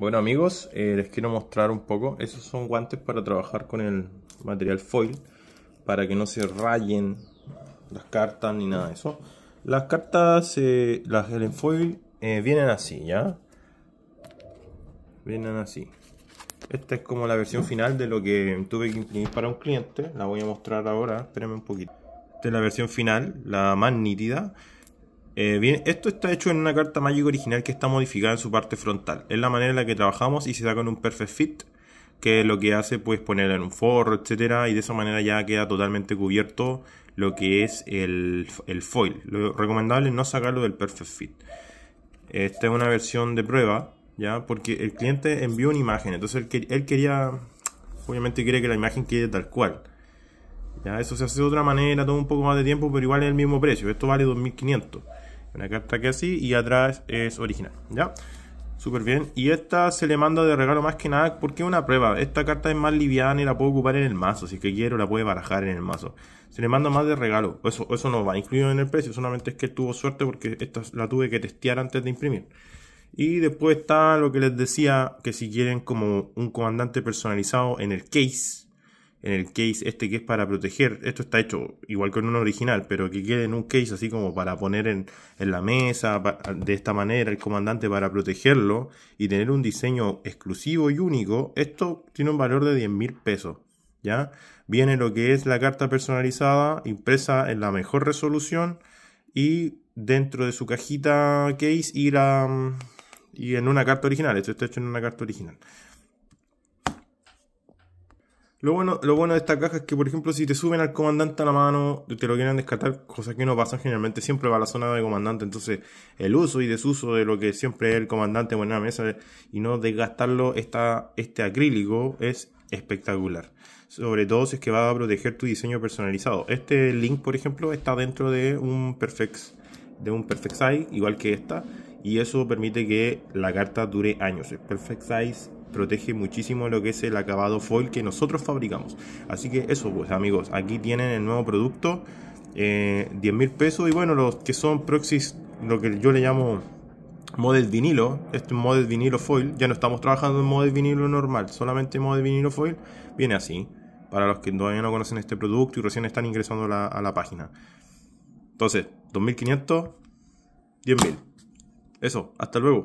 Bueno amigos, eh, les quiero mostrar un poco. Esos son guantes para trabajar con el material foil. Para que no se rayen las cartas ni nada de eso. Las cartas, eh, las del foil, eh, vienen así, ¿ya? Vienen así. Esta es como la versión final de lo que tuve que imprimir para un cliente. La voy a mostrar ahora, espérenme un poquito. Esta es la versión final, la más nítida. Eh, bien, esto está hecho en una carta mágica original que está modificada en su parte frontal. Es la manera en la que trabajamos y se da con un perfect fit, que lo que hace pues poner en un forro, etcétera, y de esa manera ya queda totalmente cubierto lo que es el, foil. Lo recomendable es no sacarlo del perfect fit. Esta es una versión de prueba, ya, porque el cliente envió una imagen, entonces él, quería, obviamente quiere que la imagen quede tal cual. Ya, eso se hace de otra manera, toma un poco más de tiempo, pero igual es el mismo precio. Esto vale 2500. Una carta que así y atrás es original, ¿ya? Súper bien. Y esta se le manda de regalo más que nada porque es una prueba. Esta carta es más liviana y la puedo ocupar en el mazo. Si es que quiero, la puede barajar en el mazo. Se le manda más de regalo. Eso, eso no va incluido en el precio. Solamente es que tuvo suerte porque esta la tuve que testear antes de imprimir. Y después está lo que les decía, que si quieren como un comandante personalizado en el case, en el case este que es para proteger. Esto está hecho igual que en un original, pero que quede en un case así como para poner en, la mesa, de esta manera el comandante para protegerlo y tener un diseño exclusivo y único. Esto tiene un valor de 10 mil pesos. ¿Ya? Viene lo que es la carta personalizada, impresa en la mejor resolución y dentro de su cajita case y, mm, y en una carta original. Esto está hecho en una carta original. Lo bueno, lo bueno de esta caja es que, por ejemplo, si te suben al comandante a la mano, te lo quieren descartar, cosa que no pasa generalmente, siempre va a la zona de comandante. Entonces, el uso y desuso de lo que siempre es el comandante en una mesa y no desgastarlo, esta, este acrílico es espectacular. Sobre todo si es que va a proteger tu diseño personalizado. Este link, por ejemplo, está dentro de un Perfect, de un perfect Size, igual que esta, y eso permite que la carta dure años. Perfect Size protege muchísimo lo que es el acabado foil que nosotros fabricamos. Así que eso pues amigos, aquí tienen el nuevo producto, eh, mil pesos y bueno, los que son proxies, lo que yo le llamo model vinilo, este model vinilo foil, ya no estamos trabajando en model vinilo normal, solamente model vinilo foil, viene así, para los que todavía no conocen este producto y recién están ingresando a la página. Entonces, 2500, 10.000. Eso, hasta luego.